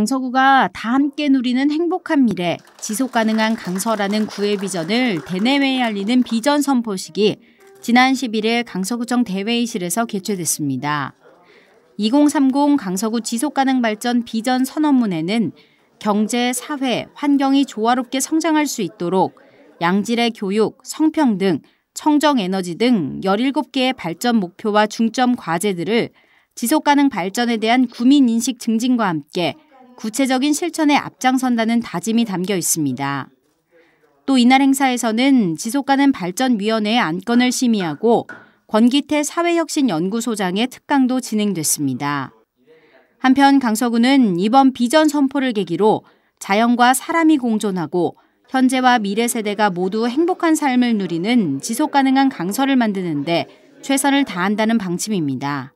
강서구가 다 함께 누리는 행복한 미래, 지속 가능한 강서라는 구의 비전을 대내외에 알리는 비전 선포식이 지난 11일 강서구청 대회의실에서 개최됐습니다. 2030 강서구 지속가능 발전 비전 선언문에는 경제, 사회, 환경이 조화롭게 성장할 수 있도록 양질의 교육, 성평등, 청정 에너지 등 17개의 발전 목표와 중점 과제들을 지속가능 발전에 대한 구민 인식 증진과 함께 구체적인 실천에 앞장선다는 다짐이 담겨 있습니다. 또 이날 행사에서는 지속가능 발전위원회의 안건을 심의하고 권기태 사회혁신연구소장의 특강도 진행됐습니다. 한편 강서구는 이번 비전 선포를 계기로 자연과 사람이 공존하고 현재와 미래 세대가 모두 행복한 삶을 누리는 지속가능한 강서를 만드는데 최선을 다한다는 방침입니다.